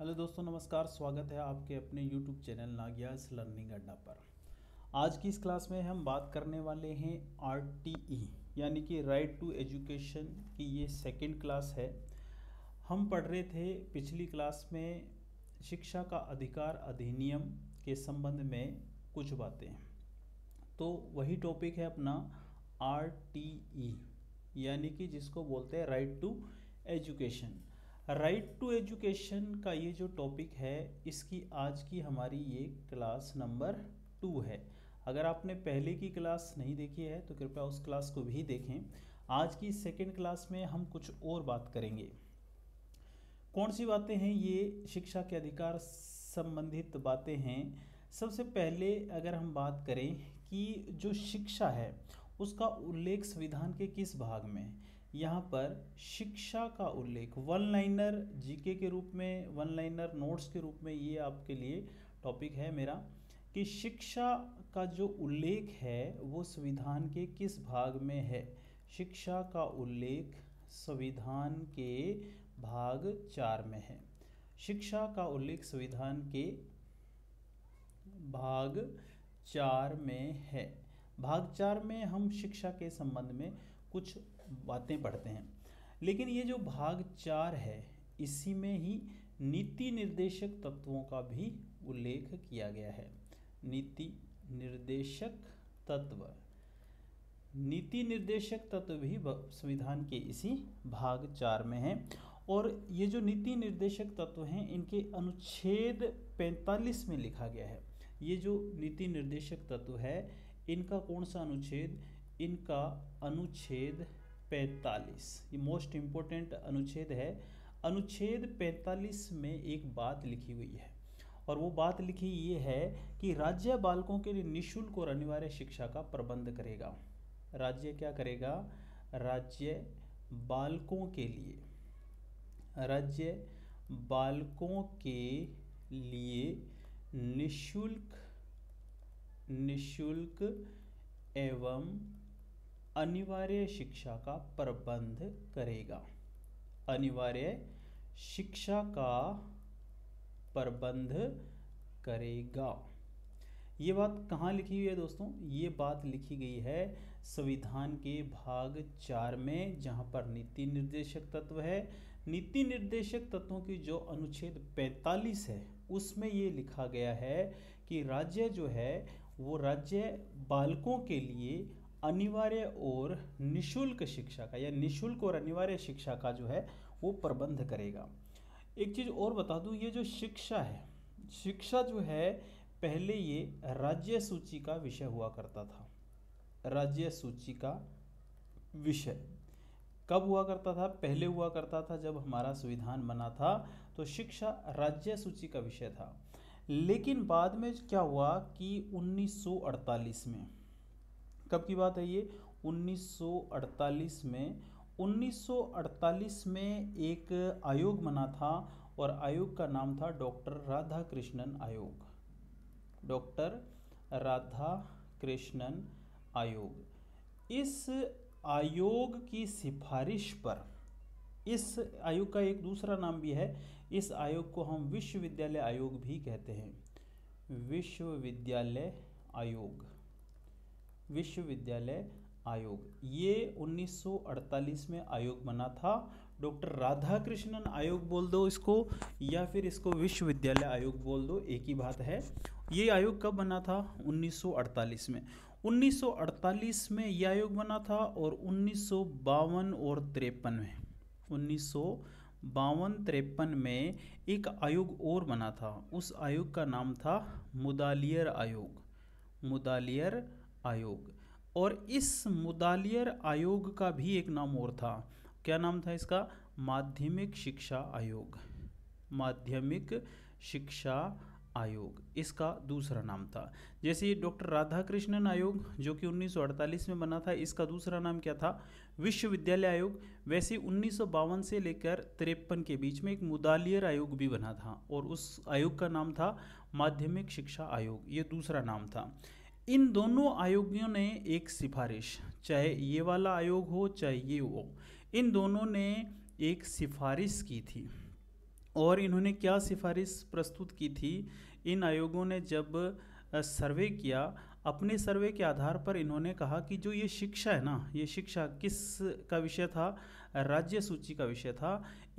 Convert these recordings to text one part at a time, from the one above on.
hello दोस्तों नमस्कार स्वागत है आपके अपने यूट्यूब चैनल नागियास लर्निंग अड्डा पर आज की इस क्लास में हम बात करने वाले हैं आर e, यानी कि राइट टू एजुकेशन की ये सेकंड क्लास है हम पढ़ रहे थे पिछली क्लास में शिक्षा का अधिकार अधिनियम के संबंध में कुछ बातें तो वही टॉपिक है अपना आर e, यानी कि जिसको बोलते हैं right to education right to education का ये जो टॉपिक है इसकी आज की हमारी ये क्लास नंबर टू है अगर आपने पहले की क्लास नहीं देखी है तो कृपया उस क्लास को भी देखें आज की सेकेंड क्लास में हम कुछ और बात करेंगे कौन सी बातें हैं ये शिक्षा के अधिकार संबंधित बातें हैं सबसे पहले अगर हम बात करें कि जो शिक्षा है उसका उल्लेख संविधान के किस भाग में यहाँ पर शिक्षा का उल्लेख वन लाइनर जीके के रूप में वन लाइनर नोट्स के रूप में ये आपके लिए टॉपिक है मेरा कि शिक्षा का जो उल्लेख है वो संविधान के किस भाग में है शिक्षा का उल्लेख संविधान के भाग चार में है शिक्षा का उल्लेख संविधान के भाग चार में है भाग चार में हम शिक्षा के संबंध में कुछ बातें पढ़ते हैं लेकिन ये जो भाग चार है इसी में ही नीति निर्देशक तत्वों का भी उल्लेख किया गया है नीति निर्देशक तत्व नीति निर्देशक तत्व भी संविधान के इसी भाग चार में है और ये जो नीति निर्देशक तत्व हैं इनके अनुच्छेद 45 में लिखा गया है ये जो नीति निर्देशक तत्व है इनका कौन सा अनुच्छेद इनका अनुच्छेद 45 ये मोस्ट इम्पोर्टेंट अनुच्छेद है अनुच्छेद 45 में एक बात लिखी हुई है और वो बात लिखी ये है कि राज्य बालकों के लिए निःशुल्क और अनिवार्य शिक्षा का प्रबंध करेगा राज्य क्या करेगा राज्य बालकों के लिए राज्य बालकों के लिए निःशुल्क निःशुल्क एवं अनिवार्य शिक्षा का प्रबंध करेगा अनिवार्य शिक्षा का प्रबंध करेगा ये बात कहाँ लिखी हुई है दोस्तों ये बात लिखी गई है संविधान के भाग चार में जहाँ पर नीति निर्देशक तत्व है नीति निर्देशक तत्वों की जो अनुच्छेद 45 है उसमें ये लिखा गया है कि राज्य जो है वो राज्य बालकों के लिए अनिवार्य और निशुल्क शिक्षा का या निशुल्क और अनिवार्य शिक्षा का जो है वो प्रबंध करेगा एक चीज़ और बता दूँ ये जो शिक्षा है शिक्षा जो है पहले ये राज्य सूची का विषय हुआ करता था राज्य सूची का विषय कब हुआ करता था पहले हुआ करता था जब हमारा संविधान बना था तो शिक्षा राज्य सूची का विषय था लेकिन बाद में क्या हुआ कि 1948 में कब की बात है ये 1948 में 1948 में एक आयोग बना था और आयोग का नाम था डॉक्टर राधा कृष्णन आयोग डॉक्टर राधा कृष्णन आयोग इस आयोग की सिफारिश पर इस आयोग का एक दूसरा नाम भी है इस आयोग को हम विश्वविद्यालय आयोग भी कहते हैं विश्वविद्यालय आयोग विश्वविद्यालय आयोग ये 1948 में आयोग बना था डॉक्टर राधा कृष्णन आयोग बोल दो इसको या फिर इसको विश्वविद्यालय आयोग बोल दो एक ही बात है ये आयोग कब बना था 1948 में 1948 में ये आयोग बना था और उन्नीस और तिरपन में उन्नीस बावन तिरपन में एक आयोग और बना था उस आयोग का नाम था मुदालियर आयोग मुदालियर आयोग और इस मुदालियर आयोग का भी एक नाम और था क्या नाम था इसका माध्यमिक शिक्षा आयोग माध्यमिक शिक्षा आयोग इसका दूसरा नाम था जैसे डॉक्टर राधाकृष्णन आयोग जो कि 1948 में बना था इसका दूसरा नाम क्या था विश्वविद्यालय आयोग वैसे उन्नीस से लेकर तिरपन के बीच में एक मुदालियर आयोग भी बना था और उस आयोग का नाम था माध्यमिक शिक्षा आयोग ये दूसरा नाम था इन दोनों आयोगों ने एक सिफारिश चाहे ये वाला आयोग हो चाहे ये हो इन दोनों ने एक सिफारिश की थी और इन्होंने क्या सिफारिश प्रस्तुत की थी इन आयोगों ने जब सर्वे किया अपने सर्वे के आधार पर इन्होंने कहा कि जो ये शिक्षा है ना ये शिक्षा किस का विषय था राज्य सूची का विषय था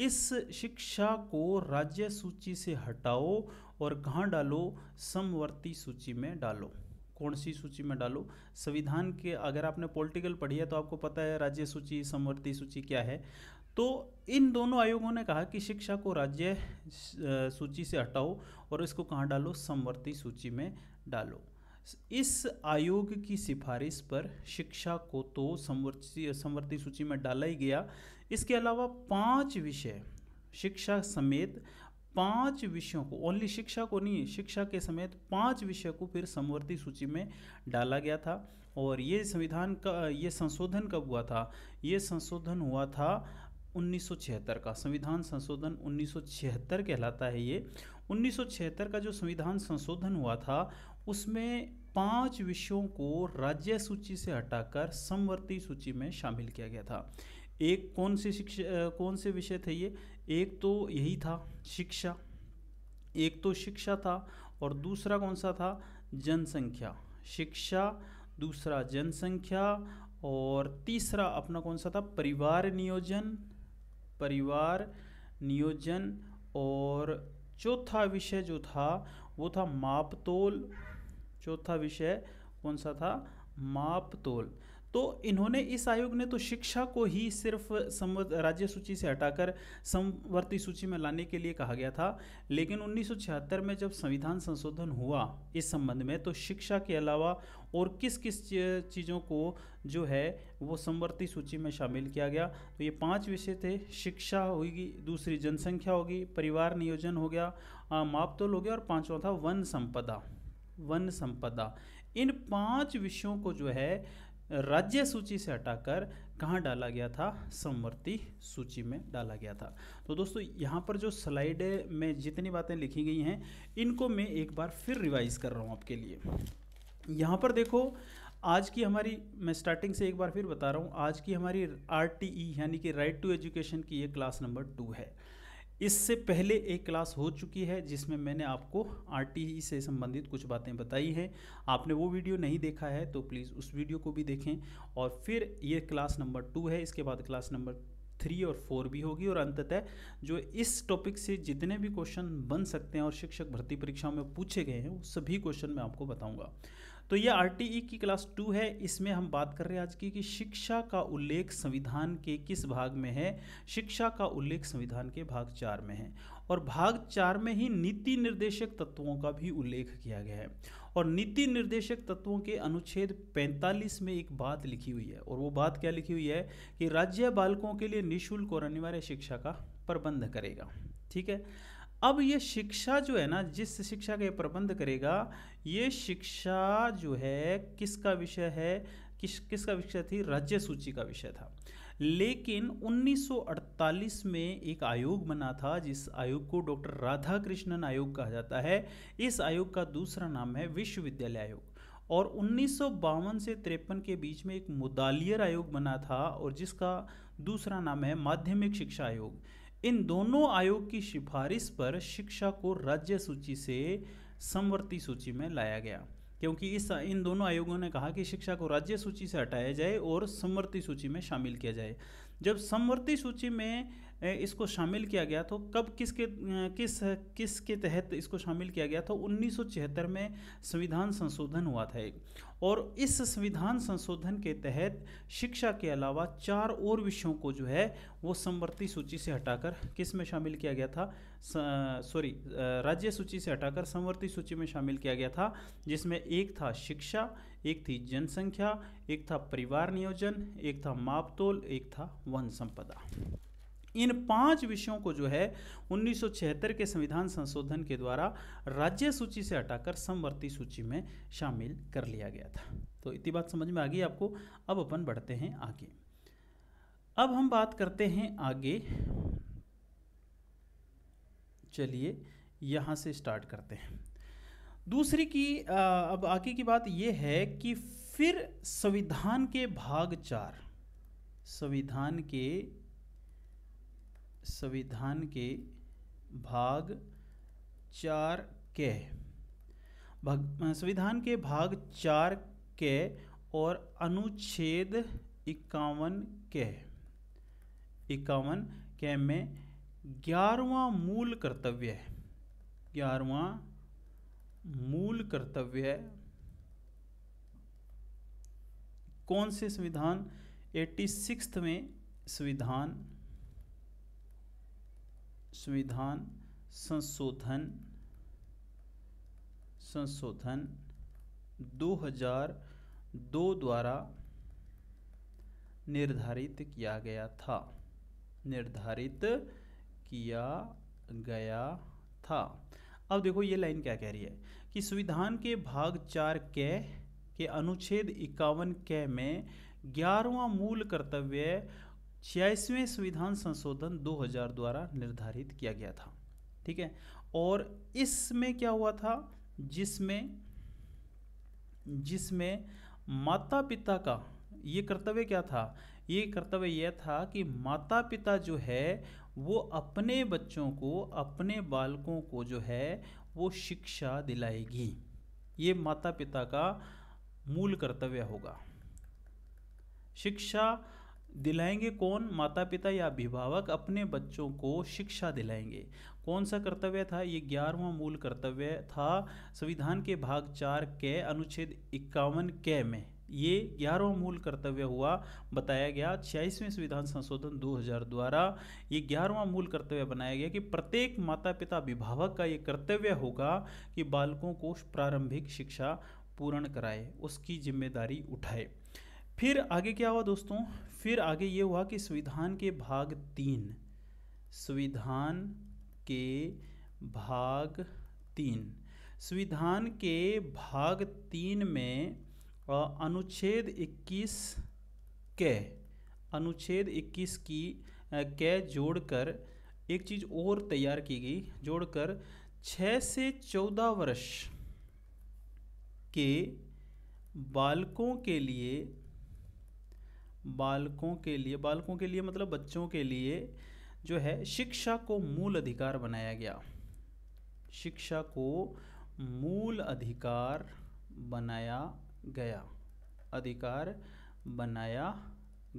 इस शिक्षा को राज्य सूची से हटाओ और कहाँ डालो समवर्ती सूची में डालो कौन सी सूची में डालो संविधान के अगर आपने पॉलिटिकल पढ़ी है तो आपको पता है राज्य सूची समवर्ती सूची क्या है तो इन दोनों आयोगों ने कहा कि शिक्षा को राज्य सूची से हटाओ और इसको कहाँ डालो समवर्ती सूची में डालो इस आयोग की सिफारिश पर शिक्षा को तो समवर्ती समवर्ती सूची में डाला ही गया इसके अलावा पांच विषय शिक्षा समेत पांच विषयों को ओनली शिक्षा को नहीं शिक्षा के समेत पांच विषय को फिर समवर्ती सूची में डाला गया था और ये संविधान का ये संशोधन कब हुआ था ये संशोधन हुआ था 1976 का संविधान संशोधन 1976 कहलाता है ये 1976 का जो संविधान संशोधन हुआ था उसमें पांच विषयों को राज्य सूची से हटाकर समवर्ती सूची में शामिल किया गया था एक कौन से शिक्षा कौन से विषय थे ये एक तो यही था शिक्षा एक तो शिक्षा था और दूसरा कौन सा था जनसंख्या शिक्षा दूसरा जनसंख्या और तीसरा अपना कौन सा था परिवार नियोजन परिवार नियोजन और चौथा विषय जो था वो था मापतोल चौथा विषय कौन सा था मापतोल तो इन्होंने इस आयोग ने तो शिक्षा को ही सिर्फ राज्य सूची से हटाकर समवर्ती सूची में लाने के लिए कहा गया था लेकिन उन्नीस में जब संविधान संशोधन हुआ इस संबंध में तो शिक्षा के अलावा और किस किस चीज़ों को जो है वो समवर्ती सूची में शामिल किया गया तो ये पांच विषय थे शिक्षा होगी दूसरी जनसंख्या होगी परिवार नियोजन हो गया मापतोल हो गया और पाँचवा था वन संपदा वन संपदा इन पांच विषयों को जो है राज्य सूची से हटाकर कहाँ डाला गया था समवर्ती सूची में डाला गया था तो दोस्तों यहाँ पर जो स्लाइड में जितनी बातें लिखी गई हैं इनको मैं एक बार फिर रिवाइज़ कर रहा हूँ आपके लिए यहाँ पर देखो आज की हमारी मैं स्टार्टिंग से एक बार फिर बता रहा हूँ आज की हमारी आर e, यानी कि राइट टू एजुकेशन की ये क्लास नंबर टू है इससे पहले एक क्लास हो चुकी है जिसमें मैंने आपको आर से संबंधित कुछ बातें बताई हैं आपने वो वीडियो नहीं देखा है तो प्लीज़ उस वीडियो को भी देखें और फिर ये क्लास नंबर टू है इसके बाद क्लास नंबर थ्री और फोर भी होगी और अंततः जो इस टॉपिक से जितने भी क्वेश्चन बन सकते हैं और शिक्षक भर्ती परीक्षाओं में पूछे गए हैं वो सभी क्वेश्चन मैं आपको बताऊँगा तो ये आर e की क्लास टू है इसमें हम बात कर रहे हैं आज की कि शिक्षा का उल्लेख संविधान के किस भाग में है शिक्षा का उल्लेख संविधान के भाग चार में है और भाग चार में ही नीति निर्देशक तत्वों का भी उल्लेख किया गया है और नीति निर्देशक तत्वों के अनुच्छेद 45 में एक बात लिखी हुई है और वो बात क्या लिखी हुई है कि राज्य बालकों के लिए निःशुल्क और अनिवार्य शिक्षा का प्रबंध करेगा ठीक है अब ये शिक्षा जो है ना जिस शिक्षा का ये प्रबंध करेगा ये शिक्षा जो है किसका विषय है किस किसका विषय थी राज्य सूची का विषय था लेकिन 1948 में एक आयोग बना था जिस आयोग को डॉक्टर राधा कृष्णन आयोग कहा जाता है इस आयोग का दूसरा नाम है विश्वविद्यालय आयोग और उन्नीस से तिरपन के बीच में एक मुदालियर आयोग बना था और जिसका दूसरा नाम है माध्यमिक शिक्षा आयोग इन दोनों आयोग की सिफारिश पर शिक्षा को राज्य सूची से समवर्ती सूची में लाया गया क्योंकि इस इन दोनों आयोगों ने कहा कि शिक्षा को राज्य सूची से हटाया जाए और समवर्ती सूची में शामिल किया जाए जब समवर्ती सूची में इसको शामिल किया गया तो कब किसके किस किस के तहत इसको शामिल किया गया था उन्नीस में संविधान संशोधन हुआ था एक और इस संविधान संशोधन के तहत शिक्षा के अलावा चार और विषयों को जो है वो समवर्ती सूची से हटाकर किस में शामिल किया गया था सॉरी राज्य सूची से हटाकर समवर्ती सूची में शामिल किया गया था जिसमें एक था शिक्षा एक थी जनसंख्या एक था परिवार नियोजन एक था मापतोल एक था वन संपदा इन पांच विषयों को जो है 1976 के संविधान संशोधन के द्वारा राज्य सूची से हटाकर समवर्ती सूची में शामिल कर लिया गया था तो इतनी बात समझ में आ गई आपको अब अपन बढ़ते हैं आगे अब हम बात करते हैं आगे चलिए यहां से स्टार्ट करते हैं दूसरी की आ, अब आगे की बात यह है कि फिर संविधान के भाग चार संविधान के संविधान के भाग चार के संविधान के भाग चार के और अनुच्छेद इक्यावन के इक्यावन के में ग्यारहवा मूल कर्तव्य है ग्यारहवा मूल कर्तव्य कौन से संविधान एट्टी सिक्स में संविधान संविधान संशोधन संशोधन 2002 द्वारा निर्धारित किया गया था निर्धारित किया गया था अब देखो ये लाइन क्या कह रही है कि संविधान के भाग चार के के अनुच्छेद इक्यावन के में ग्यारहवा मूल कर्तव्य छियासवें संविधान संशोधन 2000 द्वारा निर्धारित किया गया था ठीक है और इसमें क्या हुआ था जिसमें जिसमें माता पिता का ये कर्तव्य क्या था ये कर्तव्य यह था कि माता पिता जो है वो अपने बच्चों को अपने बालकों को जो है वो शिक्षा दिलाएगी ये माता पिता का मूल कर्तव्य होगा शिक्षा दिलाएंगे कौन माता पिता या अभिभावक अपने बच्चों को शिक्षा दिलाएंगे कौन सा कर्तव्य था ये ग्यारहवा मूल कर्तव्य था संविधान के भाग चार के अनुच्छेद इक्यावन के में ये ग्यारहवा मूल कर्तव्य हुआ बताया गया छियाईसवें संविधान संशोधन 2000 द्वारा ये ग्यारहवा मूल कर्तव्य बनाया गया कि प्रत्येक माता पिता अभिभावक का ये कर्तव्य होगा कि बालकों को प्रारंभिक शिक्षा पूर्ण कराए उसकी जिम्मेदारी उठाए फिर आगे क्या हुआ दोस्तों फिर आगे ये हुआ कि संविधान के भाग तीन संविधान के भाग तीन संविधान के भाग तीन में अनुच्छेद 21 के अनुच्छेद 21 की के जोड़कर एक चीज़ और तैयार की गई जोड़कर 6 से 14 वर्ष के बालकों के लिए बालकों के लिए बालकों के लिए मतलब बच्चों के लिए जो है शिक्षा को मूल अधिकार बनाया गया शिक्षा को मूल अधिकार बनाया गया अधिकार बनाया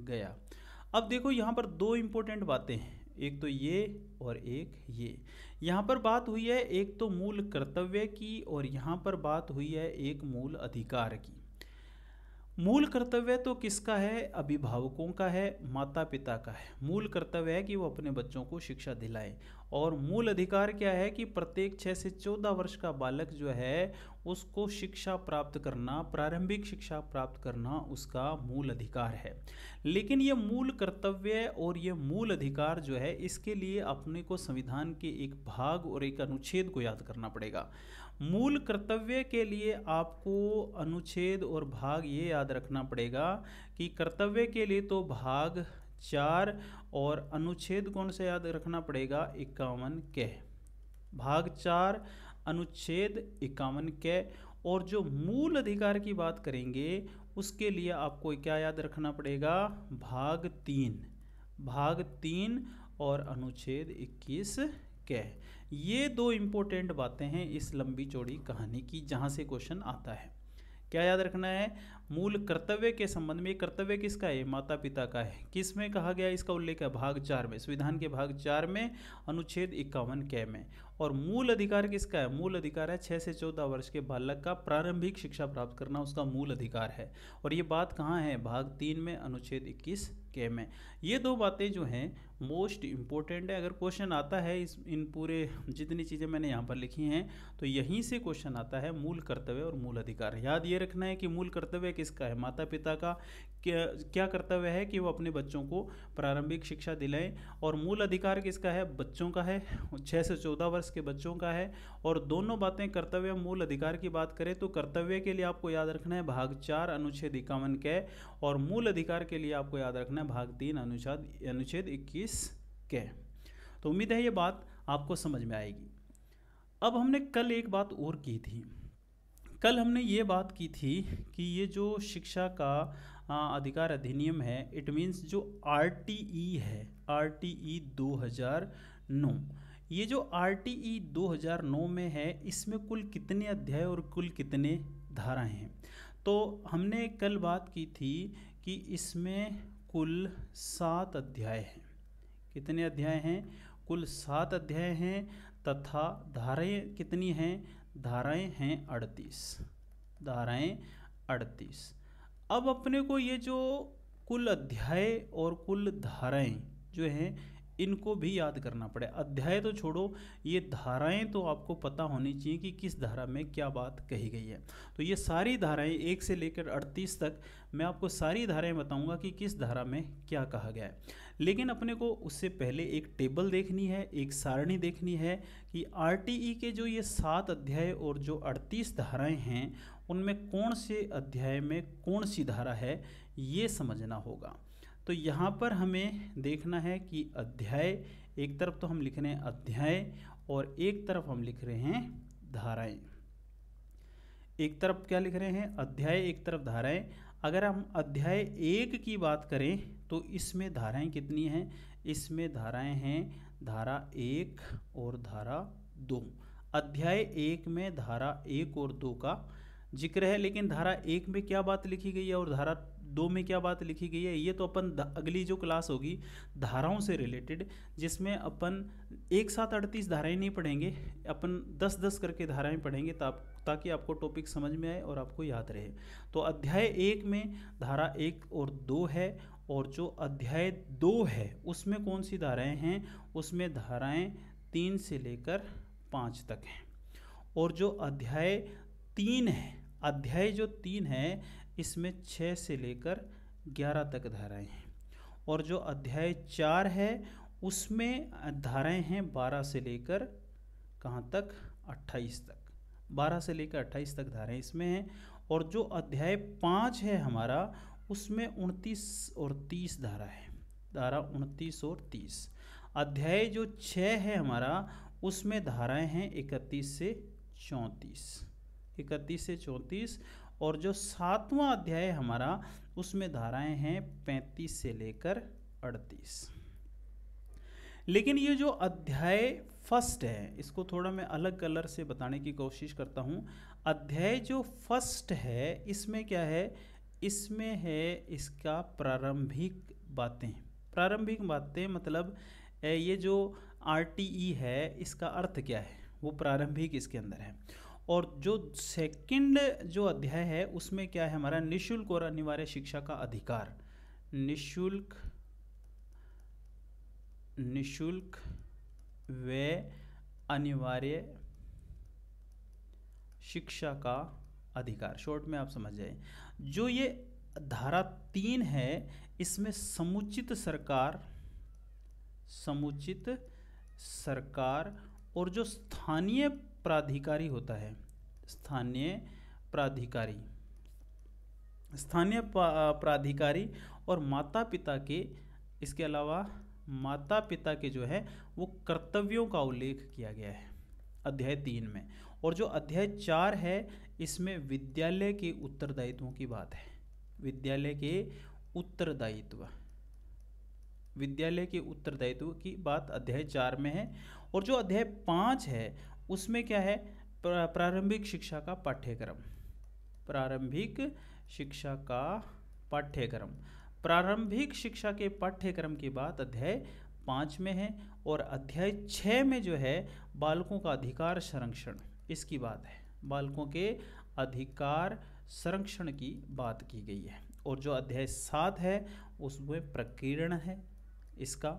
गया अब देखो यहाँ पर दो इम्पोर्टेंट बातें हैं एक तो ये और एक ये यहाँ पर बात हुई है एक तो मूल कर्तव्य की और यहाँ पर बात हुई है एक मूल अधिकार की मूल कर्तव्य तो किसका है अभिभावकों का है माता पिता का है मूल कर्तव्य है कि वो अपने बच्चों को शिक्षा दिलाएं और मूल अधिकार क्या है कि प्रत्येक छः से चौदह वर्ष का बालक जो है उसको शिक्षा प्राप्त करना प्रारंभिक शिक्षा प्राप्त करना उसका मूल अधिकार है लेकिन ये मूल कर्तव्य और ये मूल अधिकार जो है इसके लिए अपने को संविधान के एक भाग और एक अनुच्छेद को याद करना पड़ेगा मूल कर्तव्य के लिए आपको अनुच्छेद और भाग ये याद रखना पड़ेगा कि कर्तव्य के लिए तो भाग चार और अनुच्छेद कौन से याद रखना पड़ेगा इक्यावन के भाग चार अनुच्छेद इक्यावन के और जो मूल अधिकार की बात करेंगे उसके लिए आपको क्या याद रखना पड़ेगा भाग तीन भाग तीन और अनुच्छेद इक्कीस है ये दो इम्पोर्टेंट बातें हैं इस लंबी चौड़ी कहानी की जहाँ से क्वेश्चन आता है क्या याद रखना है मूल कर्तव्य के संबंध में कर्तव्य किसका है माता पिता का है किस में कहा गया इसका उल्लेख है भाग चार में संविधान के भाग चार में अनुच्छेद इक्यावन कै में और मूल अधिकार किसका है मूल अधिकार है छः से चौदह वर्ष के बालक का प्रारंभिक शिक्षा प्राप्त करना उसका मूल अधिकार है और ये बात कहाँ है भाग तीन में अनुच्छेद इक्कीस के में ये दो बातें जो हैं मोस्ट इम्पोर्टेंट है अगर क्वेश्चन आता है इस इन पूरे जितनी चीज़ें मैंने यहाँ पर लिखी हैं तो यहीं से क्वेश्चन आता है मूल कर्तव्य और मूल अधिकार याद ये रखना है कि मूल कर्तव्य किसका है माता पिता का क्या, क्या कर्तव्य है कि वो अपने बच्चों को प्रारंभिक शिक्षा दिलाएं और मूल अधिकार किसका है बच्चों का है छः से चौदह वर्ष वर्ष के बच्चों का है और दोनों बातें कर्तव्य मूल अधिकार की बात करें तो कर्तव्य के लिए आपको याद रखना है भाग चार अनुच्छेद इक्यावन के और मूल अधिकार के लिए आपको याद रखना है भाग तीन अनुच्छेद अनुच्छेद इक्कीस के तो उम्मीद है ये बात आपको समझ में आएगी अब हमने कल एक बात और की थी कल हमने ये बात की थी कि ये जो शिक्षा का आ, अधिकार अधिनियम है इट मीन्स जो आर e है आर टी ई दो हज़ार नौ ये जो आर टी ई दो हज़ार नौ में है इसमें कुल कितने अध्याय और कुल कितने धाराएं हैं तो हमने कल बात की थी कि इसमें कुल सात अध्याय हैं कितने अध्याय हैं कुल सात अध्याय हैं तथा धाराएं कितनी हैं धाराएं हैं अड़तीस धाराएं अड़तीस अब अपने को ये जो कुल अध्याय और कुल धाराएं जो हैं इनको भी याद करना पड़े अध्याय तो छोड़ो ये धाराएं तो आपको पता होनी चाहिए कि किस धारा में क्या बात कही गई है तो ये सारी धाराएं एक से लेकर अड़तीस तक मैं आपको सारी धाराएं बताऊंगा कि किस धारा में क्या कहा गया है लेकिन अपने को उससे पहले एक टेबल देखनी है एक सारणी देखनी है कि आर के जो ये सात अध्याय और जो अड़तीस धाराएँ हैं उनमें कौन से अध्याय में कौन सी धारा है ये समझना होगा तो यहाँ पर हमें देखना है कि अध्याय एक तरफ तो हम लिख रहे हैं अध्याय और एक तरफ हम लिख रहे हैं धाराएं एक तरफ क्या लिख रहे हैं अध्याय एक तरफ धाराएं अगर हम अध्याय एक की बात करें तो इसमें धाराएं कितनी हैं इसमें धाराएं हैं धारा एक और धारा दो अध्याय एक में धारा एक और दो का जिक्र है लेकिन धारा एक में क्या बात लिखी गई है और धारा दो में क्या बात लिखी गई है ये तो अपन अगली जो क्लास होगी धाराओं से रिलेटेड जिसमें अपन एक साथ अड़तीस धाराएं नहीं पढ़ेंगे अपन दस दस करके धाराएं पढ़ेंगे ताप ताकि आपको टॉपिक समझ में आए और आपको याद रहे तो अध्याय एक में धारा एक और दो है और जो अध्याय दो है उसमें कौन सी धाराएं हैं उसमें धाराएं तीन से लेकर पाँच तक हैं और जो अध्याय तीन है अध्याय जो तीन है इसमें छः से लेकर ग्यारह तक धाराएं हैं और जो अध्याय चार है उसमें धाराएं हैं बारह से लेकर कहाँ तक अट्ठाईस तक बारह से लेकर अट्ठाईस तक धाराएं इसमें हैं और जो अध्याय पाँच है हमारा उसमें उनतीस और तीस धारा है धारा उनतीस और तीस अध्याय जो छः है हमारा उसमें धाराएं हैं इकतीस से चौंतीस इकतीस से चौंतीस और जो सातवां अध्याय हमारा उसमें धाराएं हैं पैंतीस से लेकर अड़तीस लेकिन ये जो अध्याय फर्स्ट है इसको थोड़ा मैं अलग कलर से बताने की कोशिश करता हूँ अध्याय जो फर्स्ट है इसमें क्या है इसमें है इसका प्रारंभिक बातें प्रारंभिक बातें मतलब ये जो आर है इसका अर्थ क्या है वो प्रारंभिक इसके अंदर है और जो सेकंड जो अध्याय है उसमें क्या है हमारा निशुल्क और अनिवार्य शिक्षा का अधिकार निशुल्क निशुल्क व अनिवार्य शिक्षा का अधिकार शॉर्ट में आप समझ जाए जो ये धारा तीन है इसमें समुचित सरकार समुचित सरकार और जो स्थानीय प्राधिकारी होता है स्थानीय प्राधिकारी स्थानीय प्राधिकारी और माता पिता के इसके अलावा माता पिता के जो है वो कर्तव्यों का उल्लेख किया गया है अध्याय तीन में और जो अध्याय चार है इसमें विद्यालय के उत्तरदायित्वों की बात है विद्यालय के उत्तरदायित्व विद्यालय के उत्तरदायित्व की बात अध्याय चार में है और जो अध्याय पाँच है उसमें क्या है प्रारंभिक शिक्षा का पाठ्यक्रम प्रारंभिक शिक्षा का पाठ्यक्रम प्रारंभिक शिक्षा के पाठ्यक्रम की बात अध्याय पाँच में है और अध्याय छः में जो है बालकों का अधिकार संरक्षण इसकी बात है बालकों के अधिकार संरक्षण की बात की गई है और जो अध्याय सात है उसमें प्रकीर्ण है इसका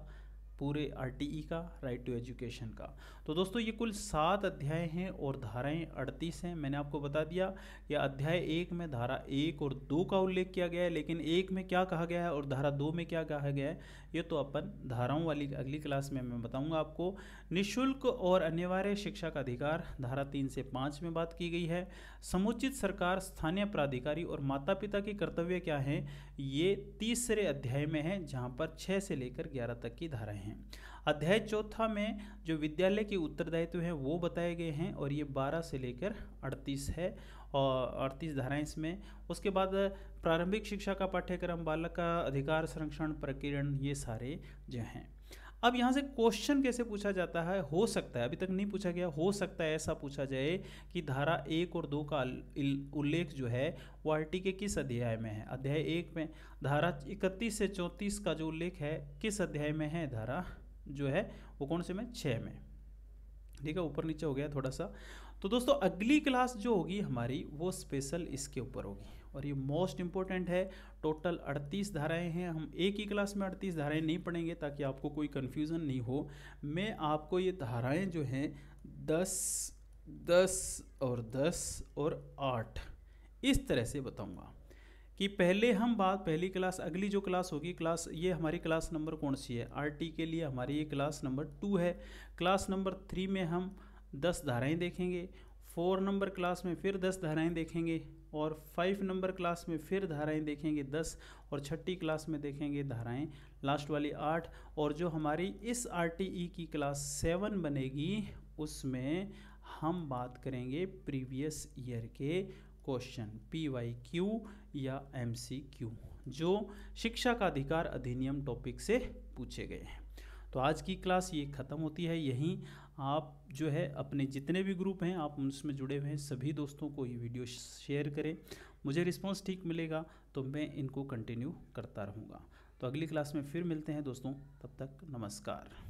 पूरे आरटीई का राइट टू एजुकेशन का तो दोस्तों ये कुल सात अध्याय हैं और धाराएं अड़तीस हैं मैंने आपको बता दिया कि अध्याय एक में धारा एक और दो का उल्लेख किया गया है लेकिन एक में क्या कहा गया है और धारा दो में क्या कहा गया है ये तो अपन धाराओं वाली अगली क्लास में मैं बताऊँगा आपको निःशुल्क और अनिवार्य शिक्षा का अधिकार धारा तीन से पाँच में बात की गई है समुचित सरकार स्थानीय प्राधिकारी और माता पिता के कर्तव्य क्या हैं ये तीसरे अध्याय में है जहाँ पर छः से लेकर ग्यारह तक की धाराएँ हैं अध्याय चौथा में जो विद्यालय के उत्तरदायित्व हैं वो बताए गए हैं और ये बारह से लेकर अड़तीस है और अड़तीस धाराएं इसमें उसके बाद प्रारंभिक शिक्षा का पाठ्यक्रम बालक का अधिकार संरक्षण प्रकीर्ण ये सारे जो हैं अब यहाँ से क्वेश्चन कैसे पूछा जाता है हो सकता है अभी तक नहीं पूछा गया हो सकता है ऐसा पूछा जाए कि धारा एक और दो का उल्लेख जो है वो आरटी के किस अध्याय में है अध्याय एक में धारा इकतीस से चौंतीस का जो उल्लेख है किस अध्याय में है धारा जो है वो कौन से में छः में ठीक है ऊपर नीचे हो गया थोड़ा सा तो दोस्तों अगली क्लास जो होगी हमारी वो स्पेशल इसके ऊपर होगी और ये मोस्ट इम्पॉर्टेंट है टोटल 38 धाराएं हैं हम एक ही क्लास में 38 धाराएं नहीं पढ़ेंगे ताकि आपको कोई कन्फ्यूज़न नहीं हो मैं आपको ये धाराएं जो हैं 10, 10 और 10 और 8 इस तरह से बताऊंगा कि पहले हम बात पहली क्लास अगली जो क्लास होगी क्लास ये हमारी क्लास नंबर कौन सी है आरटी के लिए हमारी ये क्लास नंबर टू है क्लास नंबर थ्री में हम दस धाराएं देखेंगे फोर नंबर क्लास में फिर दस धाराएं देखेंगे और फाइव नंबर क्लास में फिर धाराएं देखेंगे दस और छठी क्लास में देखेंगे धाराएं लास्ट वाली आठ और जो हमारी इस आर की क्लास सेवन बनेगी उसमें हम बात करेंगे प्रीवियस ईयर के क्वेश्चन पी वाई क्यू या एम सी क्यू जो शिक्षा का अधिकार अधिनियम टॉपिक से पूछे गए हैं तो आज की क्लास ये ख़त्म होती है यहीं आप जो है अपने जितने भी ग्रुप हैं आप उसमें जुड़े हुए हैं सभी दोस्तों को ये वीडियो शेयर करें मुझे रिस्पॉन्स ठीक मिलेगा तो मैं इनको कंटिन्यू करता रहूँगा तो अगली क्लास में फिर मिलते हैं दोस्तों तब तक नमस्कार